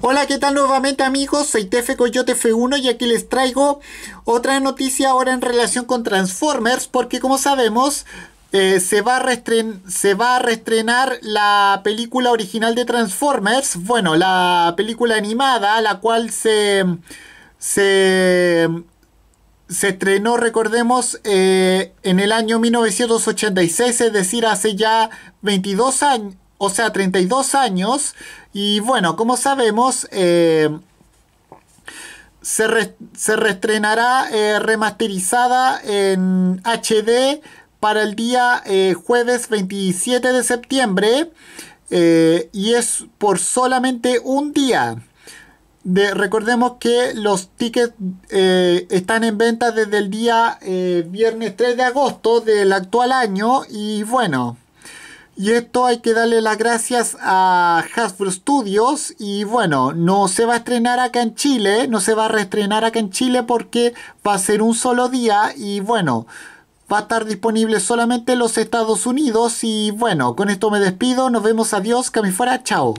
Hola, ¿qué tal nuevamente amigos? Soy Tefe Coyote F1 y aquí les traigo otra noticia ahora en relación con Transformers porque como sabemos eh, se, va a reestrenar la película original de Transformers, bueno, la película animada, la cual se... se estrenó, recordemos, eh, en el año 1986, es decir, hace ya 22 años, o sea, 32 años. Y bueno, como sabemos, eh, se, reestrenará eh, remasterizada en HD para el día eh, jueves 27 de septiembre. y es por solamente un día. De, recordemos que los tickets están en venta desde el día viernes 3 de agosto del actual año y bueno, y esto hay que darle las gracias a Hasbro Studios. Y bueno, no se va a estrenar acá en Chile, no se va a reestrenar acá en Chile porque va a ser un solo día. Y bueno, va a estar disponible solamente en los Estados Unidos. Y bueno, con esto me despido. Nos vemos. Adiós. fuera, Chao.